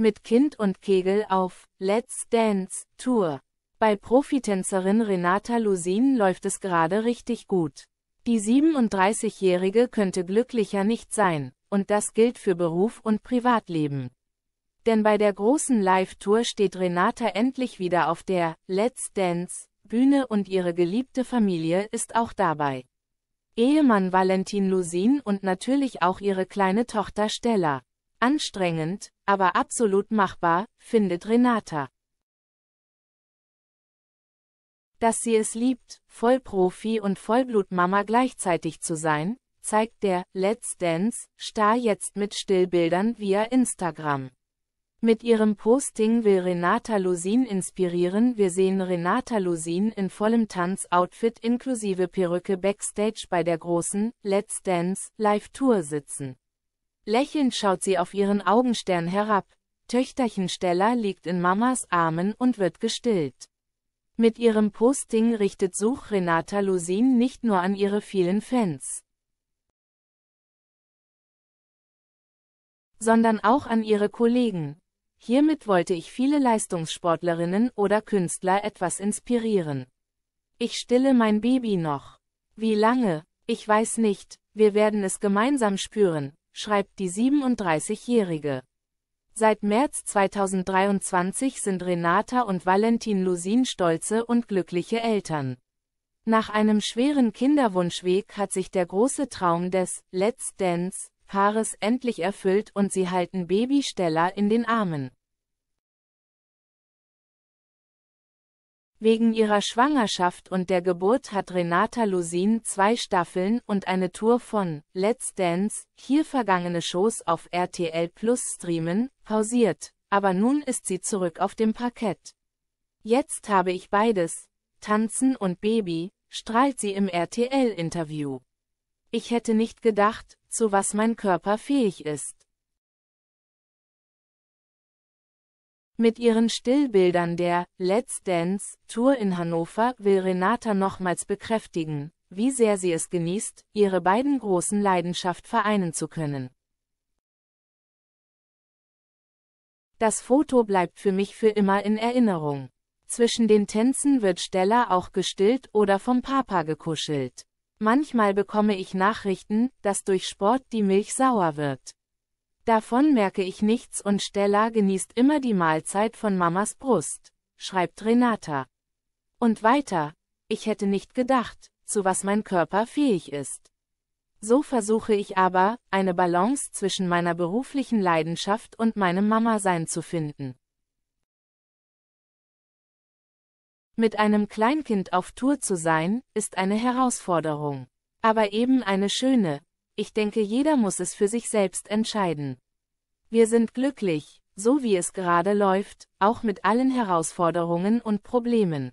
mit Kind und Kegel auf Let's Dance Tour. Bei Profitänzerin Renata Lusin läuft es gerade richtig gut. Die 37-Jährige könnte glücklicher nicht sein, und das gilt für Beruf und Privatleben. Denn bei der großen Live-Tour steht Renata endlich wieder auf der Let's Dance Bühne und ihre geliebte Familie ist auch dabei. Ehemann Valentin Lusin und natürlich auch ihre kleine Tochter Stella. Anstrengend, aber absolut machbar, findet Renata. Dass sie es liebt, Vollprofi und Vollblutmama gleichzeitig zu sein, zeigt der Let's Dance Star jetzt mit Stillbildern via Instagram. Mit ihrem Posting will Renata Lusin inspirieren. Wir sehen Renata Lusin in vollem Tanzoutfit inklusive Perücke backstage bei der großen Let's Dance Live Tour sitzen. Lächelnd schaut sie auf ihren Augenstern herab. Töchterchen Stella liegt in Mamas Armen und wird gestillt. Mit ihrem Posting richtet Such Renata Lusin nicht nur an ihre vielen Fans, sondern auch an ihre Kollegen. Hiermit wollte ich viele Leistungssportlerinnen oder Künstler etwas inspirieren. Ich stille mein Baby noch. Wie lange? Ich weiß nicht, wir werden es gemeinsam spüren, schreibt die 37-Jährige. Seit März 2023 sind Renata und Valentin Lusin stolze und glückliche Eltern. Nach einem schweren Kinderwunschweg hat sich der große Traum des Let's Dance Paares endlich erfüllt und sie halten Baby Stella in den Armen. Wegen ihrer Schwangerschaft und der Geburt hat Renata Lusin zwei Staffeln und eine Tour von Let's Dance, hier vergangene Shows auf RTL Plus streamen, pausiert, aber nun ist sie zurück auf dem Parkett. Jetzt habe ich beides, Tanzen und Baby, strahlt sie im RTL-Interview. Ich hätte nicht gedacht, zu was mein Körper fähig ist. Mit ihren Stillbildern der Let's Dance Tour in Hannover will Renata nochmals bekräftigen, wie sehr sie es genießt, ihre beiden großen Leidenschaft vereinen zu können. Das Foto bleibt für mich für immer in Erinnerung. Zwischen den Tänzen wird Stella auch gestillt oder vom Papa gekuschelt. Manchmal bekomme ich Nachrichten, dass durch Sport die Milch sauer wird. Davon merke ich nichts und Stella genießt immer die Mahlzeit von Mamas Brust, schreibt Renata. Und weiter, ich hätte nicht gedacht, zu was mein Körper fähig ist. So versuche ich aber, eine Balance zwischen meiner beruflichen Leidenschaft und meinem Mama-Sein zu finden. Mit einem Kleinkind auf Tour zu sein, ist eine Herausforderung. Aber eben eine schöne, ich denke, jeder muss es für sich selbst entscheiden. Wir sind glücklich, so wie es gerade läuft, auch mit allen Herausforderungen und Problemen.